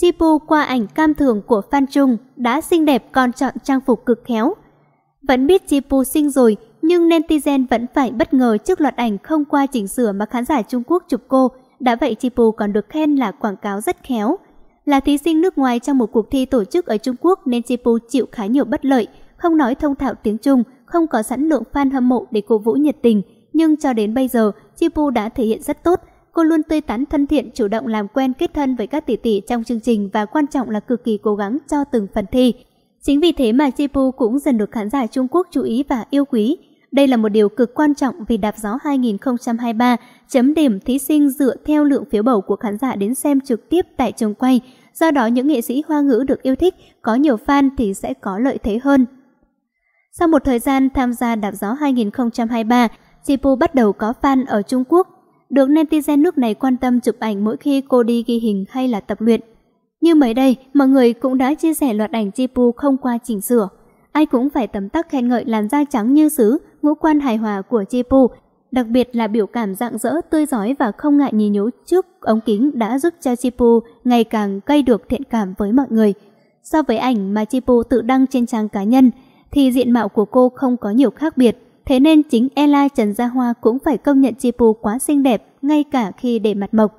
Jibu qua ảnh cam thường của Phan Trung đã xinh đẹp còn chọn trang phục cực khéo. Vẫn biết Jibu xinh rồi, nhưng netizen vẫn phải bất ngờ trước loạt ảnh không qua chỉnh sửa mà khán giả Trung Quốc chụp cô. Đã vậy Jibu còn được khen là quảng cáo rất khéo. Là thí sinh nước ngoài trong một cuộc thi tổ chức ở Trung Quốc nên Jibu chịu khá nhiều bất lợi, không nói thông thạo tiếng Trung, không có sẵn lượng fan hâm mộ để cổ vũ nhiệt tình. Nhưng cho đến bây giờ, Jibu đã thể hiện rất tốt, Cô luôn tươi tắn thân thiện, chủ động làm quen kết thân với các tỷ tỷ trong chương trình và quan trọng là cực kỳ cố gắng cho từng phần thi. Chính vì thế mà Chipu cũng dần được khán giả Trung Quốc chú ý và yêu quý. Đây là một điều cực quan trọng vì đạp gió 2023 chấm điểm thí sinh dựa theo lượng phiếu bầu của khán giả đến xem trực tiếp tại trường quay. Do đó những nghệ sĩ hoa ngữ được yêu thích, có nhiều fan thì sẽ có lợi thế hơn. Sau một thời gian tham gia đạp gió 2023, Jipu bắt đầu có fan ở Trung Quốc được netizen nước này quan tâm chụp ảnh mỗi khi cô đi ghi hình hay là tập luyện. Như mới đây, mọi người cũng đã chia sẻ loạt ảnh Jipu không qua chỉnh sửa. Ai cũng phải tấm tắc khen ngợi làn da trắng như sứ, ngũ quan hài hòa của Jipu, đặc biệt là biểu cảm rạng rỡ, tươi giói và không ngại nhí nhố trước ống kính đã giúp cho Jipu ngày càng gây được thiện cảm với mọi người. So với ảnh mà Jipu tự đăng trên trang cá nhân, thì diện mạo của cô không có nhiều khác biệt. Thế nên chính Eli Trần Gia Hoa cũng phải công nhận Chi quá xinh đẹp ngay cả khi để mặt mộc.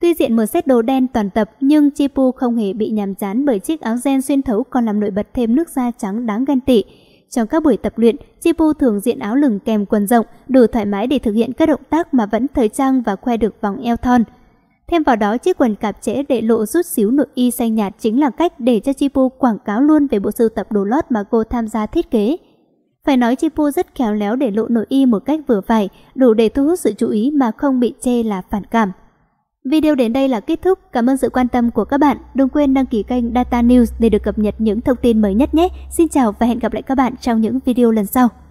Tuy diện một set đồ đen toàn tập nhưng Chi không hề bị nhàm chán bởi chiếc áo gen xuyên thấu còn làm nổi bật thêm nước da trắng đáng ghen tị. Trong các buổi tập luyện, Chi thường diện áo lửng kèm quần rộng, đủ thoải mái để thực hiện các động tác mà vẫn thời trang và khoe được vòng eo thon. Thêm vào đó, chiếc quần cạp trễ để lộ rút xíu nội y xanh nhạt chính là cách để cho Chi quảng cáo luôn về bộ sưu tập đồ lót mà cô tham gia thiết kế. Phải nói chi pu rất khéo léo để lộ nội y một cách vừa phải, đủ để thu hút sự chú ý mà không bị chê là phản cảm. Video đến đây là kết thúc. Cảm ơn sự quan tâm của các bạn. Đừng quên đăng ký kênh Data News để được cập nhật những thông tin mới nhất nhé. Xin chào và hẹn gặp lại các bạn trong những video lần sau.